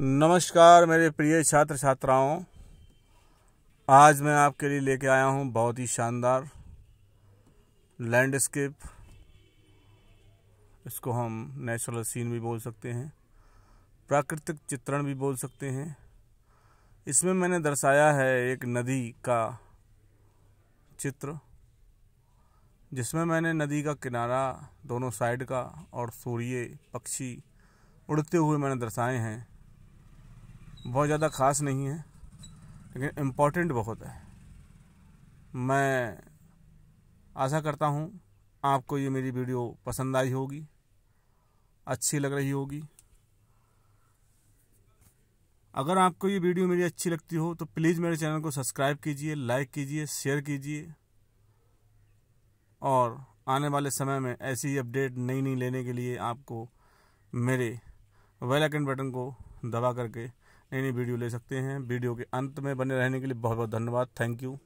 नमस्कार मेरे प्रिय छात्र छात्राओं आज मैं आपके लिए लेके आया हूँ बहुत ही शानदार लैंडस्केप इसको हम नेचुरल सीन भी बोल सकते हैं प्राकृतिक चित्रण भी बोल सकते हैं इसमें मैंने दर्शाया है एक नदी का चित्र जिसमें मैंने नदी का किनारा दोनों साइड का और सूर्य पक्षी उड़ते हुए मैंने दर्शाए हैं बहुत ज़्यादा ख़ास नहीं है लेकिन इम्पोर्टेंट बहुत है मैं आशा करता हूँ आपको ये मेरी वीडियो पसंद आई होगी अच्छी लग रही होगी अगर आपको ये वीडियो मेरी अच्छी लगती हो तो प्लीज़ मेरे चैनल को सब्सक्राइब कीजिए लाइक कीजिए शेयर कीजिए और आने वाले समय में ऐसी ही अपडेट नई नई लेने के लिए आपको मेरे वेल आइकन बटन को दबा करके नई नई वीडियो ले सकते हैं वीडियो के अंत में बने रहने के लिए बहुत बहुत धन्यवाद थैंक यू